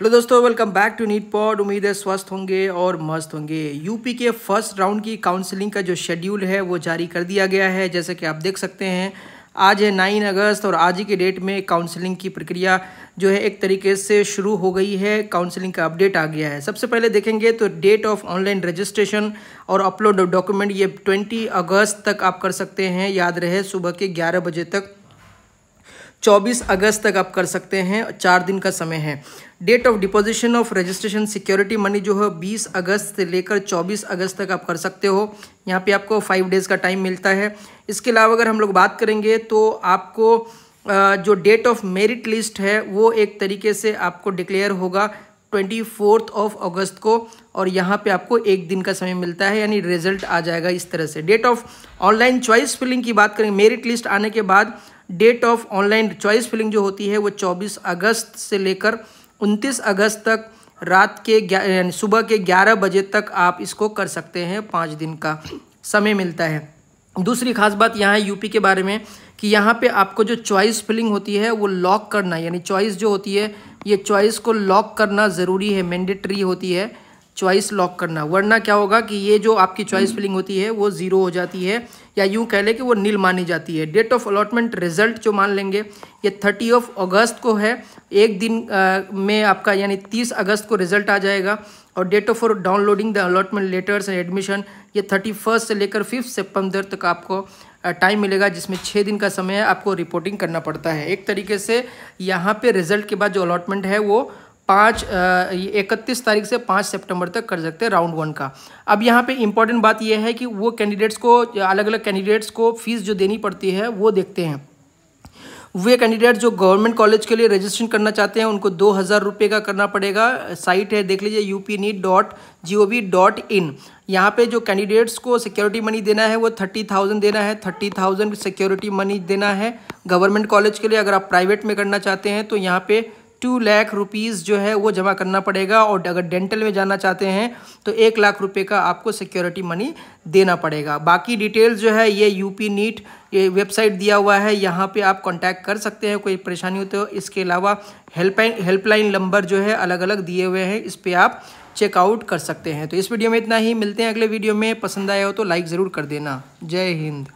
Hello दोस्तों welcome back to NEET pod उम्मीद है स्वस्थ होंगे और मस्त होंगे यूपी के फर्स्ट राउंड की काउंसलिंग का जो शेड्यूल है वो जारी कर दिया गया है जैसे कि आप देख सकते हैं आज है नाइन अगस्त और आज ही के डेट में काउंसलिंग की प्रक्रिया जो है एक तरीके से शुरू हो गई है काउंसलिंग का अपडेट आ गया है सबसे पहले देखेंगे तो डेट ऑफ ऑनलाइन रजिस्ट्रेशन और अपलोड डॉक्यूमेंट ये ट्वेंटी अगस्त तक आप कर सकते हैं याद रहे सुबह के ग्यारह बजे तक 24 अगस्त तक आप कर सकते हैं चार दिन का समय है date of deposition of registration security money जो है 20 अगस्त से लेकर 24 अगस्त तक आप कर सकते हो यहाँ पे आपको फाइव डेज़ का टाइम मिलता है इसके अलावा अगर हम लोग बात करेंगे तो आपको जो डेट ऑफ मेरिट लिस्ट है वो एक तरीके से आपको डिक्लेयर होगा ट्वेंटी फोर्थ ऑफ अगस्त को और यहाँ पे आपको एक दिन का समय मिलता है यानी रिजल्ट आ जाएगा इस तरह से date of online choice filling की बात करेंगे मेरिट लिस्ट आने के बाद date of online choice filling जो होती है वो 24 अगस्त से लेकर 29 अगस्त तक रात के सुबह के 11 बजे तक आप इसको कर सकते हैं पाँच दिन का समय मिलता है दूसरी खास बात यहाँ है यूपी के बारे में कि यहाँ पे आपको जो चॉइस फिलिंग होती है वो लॉक करना यानी चॉइस जो होती है ये चॉइस को लॉक करना ज़रूरी है मैंडेटरी होती है चॉइस लॉक करना वरना क्या होगा कि ये जो आपकी चॉइस फिलिंग हम्म। होती है वो ज़ीरो हो जाती है या यूँ कह लें कि वो नील मानी जाती है डेट ऑफ अलॉटमेंट रिजल्ट जो मान लेंगे ये थर्टी ऑफ अगस्त को है एक दिन आ, में आपका यानी तीस अगस्त को रिजल्ट आ जाएगा और date of for downloading the allotment letters and admission ये थर्टी फर्स्ट से लेकर फिफ्थ सेप्टेम्बर तक आपको टाइम मिलेगा जिसमें छः दिन का समय आपको रिपोर्टिंग करना पड़ता है एक तरीके से यहाँ पर रिजल्ट के बाद जो अलॉटमेंट है वो पाँच इकतीस तारीख से पाँच सितंबर तक कर सकते हैं राउंड वन का अब यहाँ पे इम्पॉर्टेंट बात यह है कि वो कैंडिडेट्स को अलग अलग कैंडिडेट्स को फीस जो देनी पड़ती है वो देखते हैं वे कैंडिडेट जो गवर्नमेंट कॉलेज के लिए रजिस्ट्रेशन करना चाहते हैं उनको दो हज़ार रुपये का करना पड़ेगा साइट है देख लीजिए U P NEET dot G O V dot in यहाँ पर जो कैंडिडेट्स को सिक्योरिटी मनी देना है वो थर्टी थाउजेंड देना है थर्टी थाउजेंड सिक्योरिटी मनी देना है गवर्नमेंट कॉलेज के लिए अगर आप प्राइवेट में करना चाहते हैं तो यहाँ पर टू लाख रुपीज़ जो है वो जमा करना पड़ेगा और अगर डेंटल में जाना चाहते हैं तो एक लाख रुपये का आपको सिक्योरिटी मनी देना पड़ेगा बाकी डिटेल्स जो है ये यूपी नीट ये वेबसाइट दिया हुआ है यहाँ पे आप कांटेक्ट कर सकते हैं कोई परेशानी हो तो इसके अलावा हेल्पलाइन हेल्पलाइन नंबर जो है अलग अलग दिए हुए हैं इस पर आप चेकआउट कर सकते हैं तो इस वीडियो में इतना ही मिलते हैं अगले वीडियो में पसंद आया हो तो लाइक ज़रूर कर देना जय हिंद